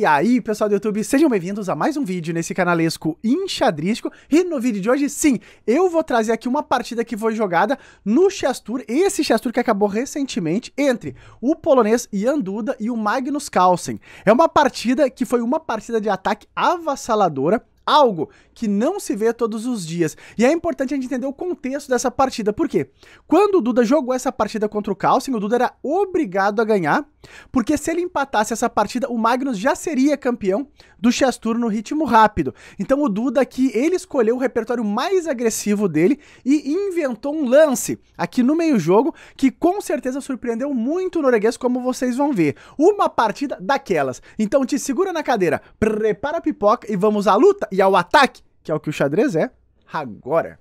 E aí, pessoal do YouTube, sejam bem-vindos a mais um vídeo nesse canalesco enxadrístico. E no vídeo de hoje, sim, eu vou trazer aqui uma partida que foi jogada no Tour, esse Tour que acabou recentemente, entre o polonês Ian Duda e o Magnus Carlsen. É uma partida que foi uma partida de ataque avassaladora, algo que não se vê todos os dias. E é importante a gente entender o contexto dessa partida, porque quando o Duda jogou essa partida contra o Calcin, o Duda era obrigado a ganhar, porque se ele empatasse essa partida, o Magnus já seria campeão do chess tour no ritmo rápido. Então o Duda aqui, ele escolheu o repertório mais agressivo dele e inventou um lance aqui no meio jogo que com certeza surpreendeu muito o norueguês, como vocês vão ver. Uma partida daquelas. Então te segura na cadeira, prepara a pipoca e vamos à luta. E e ao ataque, que é o que o xadrez é, agora.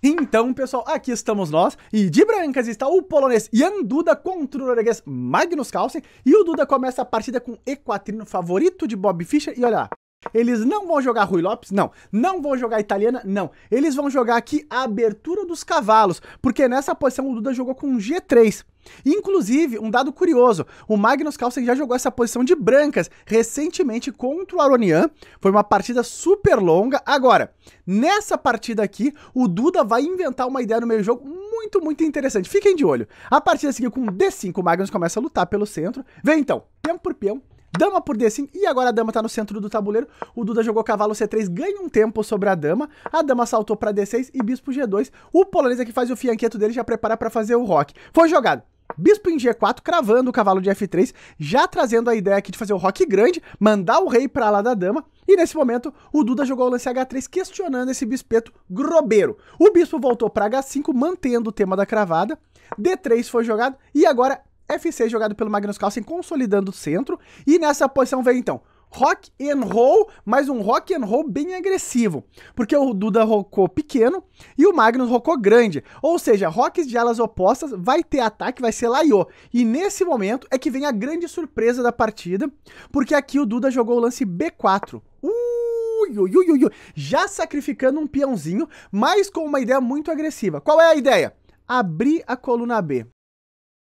Então, pessoal, aqui estamos nós, e de brancas está o polonês Jan Duda contra o norueguês Magnus Carlsen, e o Duda começa a partida com Equatrino favorito de Bob Fischer, e olha lá, eles não vão jogar Rui Lopes? Não. Não vão jogar italiana? Não. Eles vão jogar aqui a abertura dos cavalos, porque nessa posição o Duda jogou com G3. Inclusive, um dado curioso, o Magnus Carlsen já jogou essa posição de brancas recentemente contra o Aronian, foi uma partida super longa. Agora, nessa partida aqui, o Duda vai inventar uma ideia no meio jogo muito, muito interessante. Fiquem de olho. A partida seguiu com D5, o Magnus começa a lutar pelo centro. Vem então, peão por peão, Dama por D5, e agora a dama tá no centro do tabuleiro. O Duda jogou cavalo C3, ganha um tempo sobre a dama. A dama saltou para D6 e bispo G2. O polonês aqui é faz o fianqueto dele, já prepara para fazer o rock. Foi jogado. Bispo em G4, cravando o cavalo de F3, já trazendo a ideia aqui de fazer o rock grande, mandar o rei para lá da dama, e nesse momento o Duda jogou o lance H3 questionando esse bispeto grobeiro. O bispo voltou para H5, mantendo o tema da cravada, D3 foi jogado, e agora F6 jogado pelo Magnus Carlsen, consolidando o centro. E nessa posição vem então rock and roll, mas um rock and roll bem agressivo, porque o Duda rocou pequeno e o Magnus rocou grande, ou seja, rocks de alas opostas, vai ter ataque, vai ser laiô, e nesse momento é que vem a grande surpresa da partida, porque aqui o Duda jogou o lance B4, ui, ui, ui, ui, já sacrificando um peãozinho, mas com uma ideia muito agressiva, qual é a ideia? Abrir a coluna B,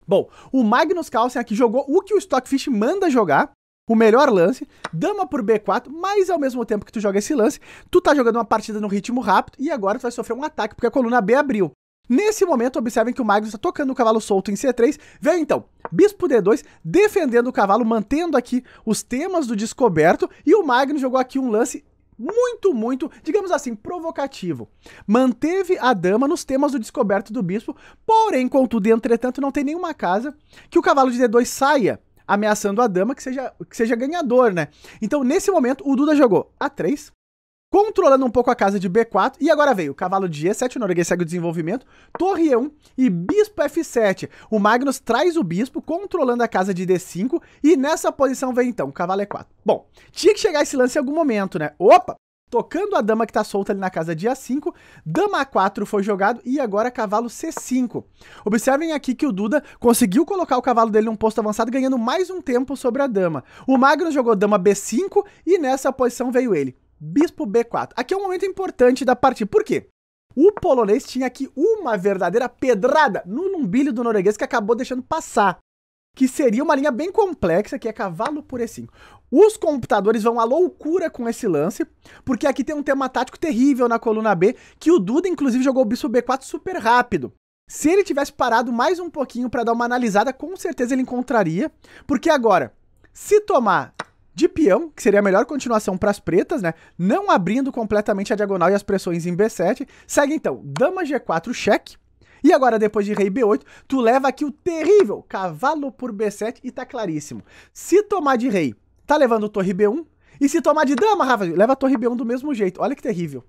Bom, o Magnus Carlsen aqui jogou o que o Stockfish manda jogar, o melhor lance, dama por B4, mas ao mesmo tempo que tu joga esse lance, tu tá jogando uma partida no ritmo rápido e agora tu vai sofrer um ataque porque a coluna B abriu. Nesse momento, observem que o Magnus está tocando o cavalo solto em C3. Vem então, bispo D2, defendendo o cavalo, mantendo aqui os temas do descoberto. E o Magnus jogou aqui um lance muito, muito, digamos assim, provocativo. Manteve a dama nos temas do descoberto do bispo, porém, contudo entretanto, não tem nenhuma casa que o cavalo de D2 saia ameaçando a dama que seja, que seja ganhador, né? Então, nesse momento, o Duda jogou A3, controlando um pouco a casa de B4, e agora veio cavalo de E7, o norueguês segue o desenvolvimento, torre E1 e bispo F7. O Magnus traz o bispo, controlando a casa de D5, e nessa posição vem então cavalo E4. Bom, tinha que chegar esse lance em algum momento, né? Opa! Tocando a dama que tá solta ali na casa de A5, dama A4 foi jogado e agora cavalo C5. Observem aqui que o Duda conseguiu colocar o cavalo dele num posto avançado, ganhando mais um tempo sobre a dama. O Magnus jogou dama B5 e nessa posição veio ele. Bispo B4. Aqui é um momento importante da partida. Por quê? O polonês tinha aqui uma verdadeira pedrada no lumbilho do norueguês que acabou deixando passar. Que seria uma linha bem complexa, que é cavalo por E5. Os computadores vão à loucura com esse lance, porque aqui tem um tema tático terrível na coluna B, que o Duda, inclusive, jogou o bispo B4 super rápido. Se ele tivesse parado mais um pouquinho para dar uma analisada, com certeza ele encontraria, porque agora, se tomar de peão, que seria a melhor continuação para as pretas, né? Não abrindo completamente a diagonal e as pressões em B7. Segue então dama G4 cheque. E agora, depois de rei B8, tu leva aqui o terrível cavalo por B7 e tá claríssimo. Se tomar de rei, tá levando torre B1. E se tomar de dama, Rafa, leva a torre B1 do mesmo jeito. Olha que terrível.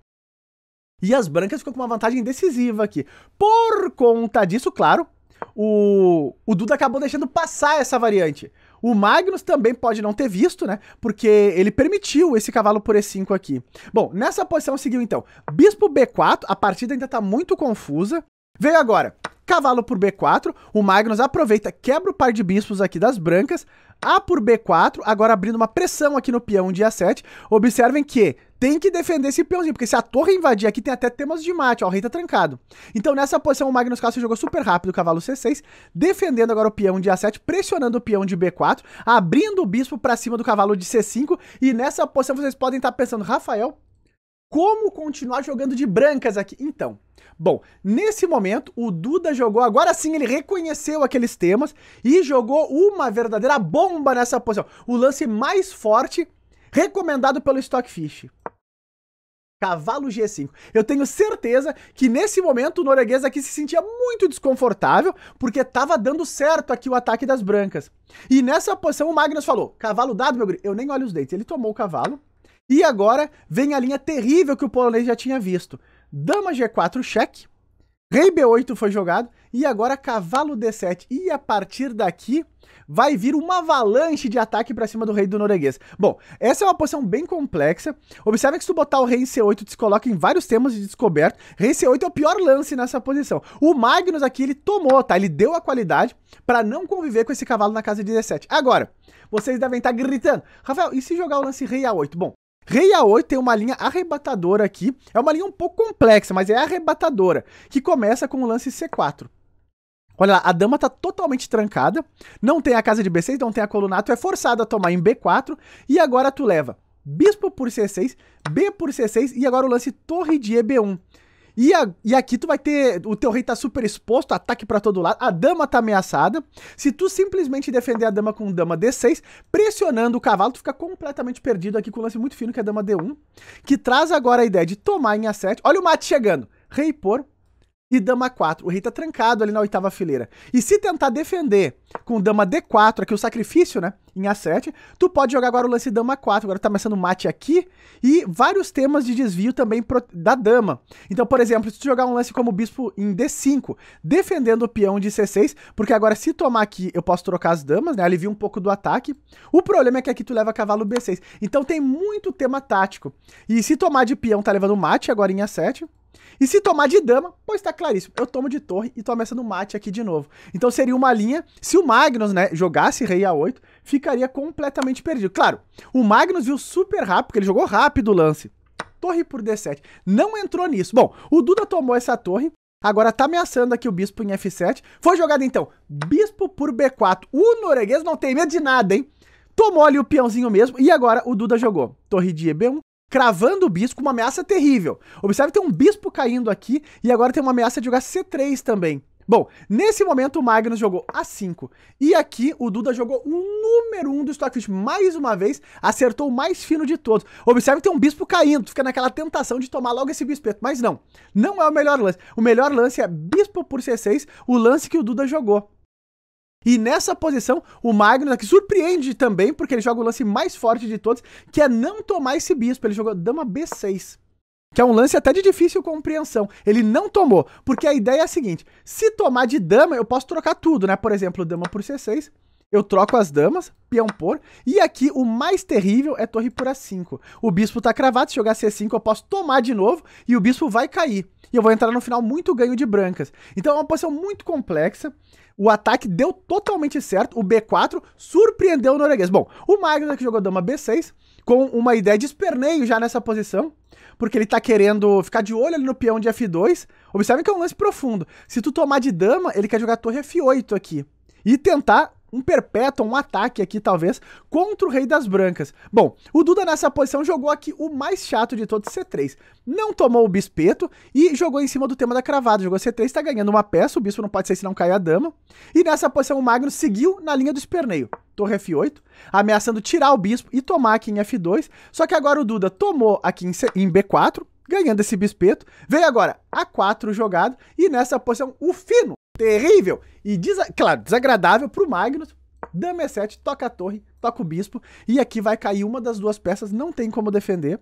E as brancas ficam com uma vantagem decisiva aqui. Por conta disso, claro, o, o Duda acabou deixando passar essa variante. O Magnus também pode não ter visto, né? Porque ele permitiu esse cavalo por E5 aqui. Bom, nessa posição seguiu então. Bispo B4, a partida ainda tá muito confusa. Veio agora, cavalo por B4, o Magnus aproveita, quebra o par de bispos aqui das brancas, A por B4, agora abrindo uma pressão aqui no peão dia 7. Observem que tem que defender esse peãozinho, porque se a torre invadir aqui, tem até temas de mate, ó, o rei tá trancado. Então nessa posição o Magnus Carlsen jogou super rápido o cavalo C6, defendendo agora o peão de A7, pressionando o peão de B4, abrindo o bispo para cima do cavalo de C5, e nessa posição vocês podem estar tá pensando, Rafael, como continuar jogando de brancas aqui? Então, Bom, nesse momento, o Duda jogou, agora sim ele reconheceu aqueles temas e jogou uma verdadeira bomba nessa posição. O lance mais forte Recomendado pelo Stockfish. Cavalo G5. Eu tenho certeza que nesse momento o norueguês aqui se sentia muito desconfortável, porque tava dando certo aqui o ataque das brancas. E nessa posição o Magnus falou: cavalo dado, meu grito. Eu nem olho os dentes. Ele tomou o cavalo. E agora vem a linha terrível que o polonês já tinha visto. Dama G4 cheque. Rei B8 foi jogado e agora cavalo D7. E a partir daqui vai vir uma avalanche de ataque para cima do rei do norueguês. Bom, essa é uma posição bem complexa. Observe que se tu botar o rei em C8, descoloca coloca em vários temas de descoberto. Rei C8 é o pior lance nessa posição. O Magnus aqui, ele tomou, tá? Ele deu a qualidade para não conviver com esse cavalo na casa d7. Agora, vocês devem estar tá gritando. Rafael, e se jogar o lance rei A8? Bom, Rei A8 tem uma linha arrebatadora aqui. É uma linha um pouco complexa, mas é arrebatadora, que começa com o lance C4. Olha lá, a dama tá totalmente trancada, não tem a casa de B6, não tem a Tu é forçado a tomar em B4, e agora tu leva bispo por C6, B por C6, e agora o lance torre de EB1. E, a, e aqui tu vai ter. O teu rei tá super exposto, ataque para todo lado. A dama tá ameaçada. Se tu simplesmente defender a dama com dama D6, pressionando o cavalo, tu fica completamente perdido aqui com um lance muito fino, que é a dama D1. Que traz agora a ideia de tomar em A7. Olha o mate chegando. Rei por e dama 4. O rei tá trancado ali na oitava fileira. E se tentar defender com dama D4, aqui o sacrifício, né? Em A7, tu pode jogar agora o lance dama 4. Agora tá começando mate aqui. E vários temas de desvio também da dama. Então, por exemplo, se tu jogar um lance como bispo em D5, defendendo o peão de C6, porque agora se tomar aqui, eu posso trocar as damas, né? Alivia um pouco do ataque. O problema é que aqui tu leva cavalo B6. Então tem muito tema tático. E se tomar de peão, tá levando mate agora em A7. E se tomar de dama, pois tá claríssimo. Eu tomo de torre e tô ameaçando mate aqui de novo. Então seria uma linha. Se o Magnus, né, jogasse rei a8, ficaria completamente perdido. Claro, o Magnus viu super rápido, porque ele jogou rápido o lance. Torre por d7. Não entrou nisso. Bom, o Duda tomou essa torre. Agora tá ameaçando aqui o bispo em f7. Foi jogado então bispo por b4. O norueguês não tem medo de nada, hein? Tomou ali o peãozinho mesmo. E agora o Duda jogou torre de eb b1, cravando o bispo com uma ameaça terrível. Observe tem um bispo caindo aqui e agora tem uma ameaça de jogar C3 também. Bom, nesse momento o Magnus jogou A5. E aqui o Duda jogou o número 1 um do Stockfish mais uma vez, acertou o mais fino de todos. Observe que tem um bispo caindo, fica naquela tentação de tomar logo esse bispeto, mas não. Não é o melhor lance. O melhor lance é bispo por C6, o lance que o Duda jogou. E nessa posição, o Magnus aqui surpreende também, porque ele joga o lance mais forte de todos, que é não tomar esse bispo. Ele jogou dama B6. Que é um lance até de difícil compreensão. Ele não tomou, porque a ideia é a seguinte: se tomar de dama, eu posso trocar tudo, né? Por exemplo, dama por C6 eu troco as damas, peão por. E aqui o mais terrível é torre por A5. O bispo tá cravado, se jogar C5 eu posso tomar de novo e o bispo vai cair. E eu vou entrar no final muito ganho de brancas. Então é uma posição muito complexa. O ataque deu totalmente certo. O B4 surpreendeu o norueguês. Bom, o Magnus que jogou dama B6 com uma ideia de esperneio já nessa posição, porque ele tá querendo ficar de olho ali no peão de F2. Observe que é um lance profundo. Se tu tomar de dama, ele quer jogar torre F8 aqui e tentar um perpétuo, um ataque aqui, talvez, contra o Rei das Brancas. Bom, o Duda nessa posição jogou aqui o mais chato de todos C3. Não tomou o bispeto e jogou em cima do tema da cravada. Jogou C3, tá ganhando uma peça, o bispo não pode ser se não cai a dama. E nessa posição o Magno seguiu na linha do esperneio. Torre F8, ameaçando tirar o bispo e tomar aqui em F2. Só que agora o Duda tomou aqui em, C em B4, ganhando esse bispeto. Veio agora A4 jogado e nessa posição o Fino terrível e, desa claro, desagradável pro Magnus. Dama é E7, toca a torre, toca o bispo. E aqui vai cair uma das duas peças, não tem como defender.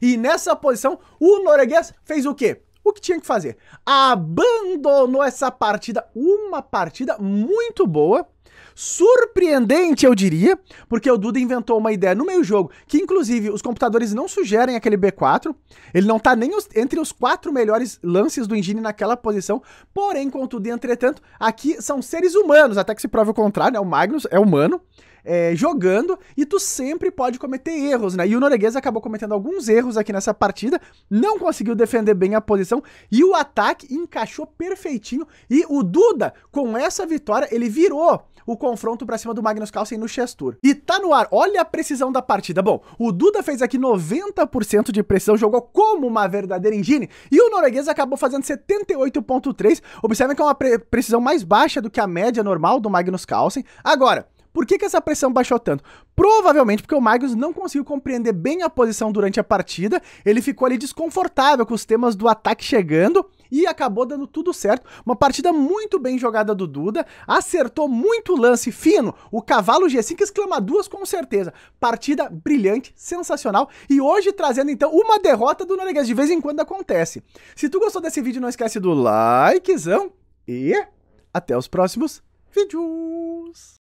E nessa posição, o norueguês fez o quê? O que tinha que fazer? Abandonou essa partida, uma partida muito boa, Surpreendente, eu diria, porque o Duda inventou uma ideia no meio-jogo que, inclusive, os computadores não sugerem aquele B4. Ele não tá nem os, entre os quatro melhores lances do Engine naquela posição. Porém, contudo, entretanto, aqui são seres humanos, até que se prove o contrário, né? O Magnus é humano é, jogando e tu sempre pode cometer erros, né? E o norueguês acabou cometendo alguns erros aqui nessa partida, não conseguiu defender bem a posição e o ataque encaixou perfeitinho. E o Duda, com essa vitória, ele virou o confronto para cima do Magnus Carlsen no chess tour. E tá no ar, olha a precisão da partida. Bom, o Duda fez aqui 90% de precisão, jogou como uma verdadeira engine, e o norueguês acabou fazendo 78.3. Observem que é uma pre precisão mais baixa do que a média normal do Magnus Carlsen. Agora, por que, que essa pressão baixou tanto? Provavelmente porque o Magnus não conseguiu compreender bem a posição durante a partida, ele ficou ali desconfortável com os temas do ataque chegando e acabou dando tudo certo. Uma partida muito bem jogada do Duda, acertou muito lance fino. O cavalo G5 exclama duas com certeza. Partida brilhante, sensacional e hoje trazendo então uma derrota do Norueguês. De vez em quando acontece. Se tu gostou desse vídeo, não esquece do likezão e até os próximos vídeos.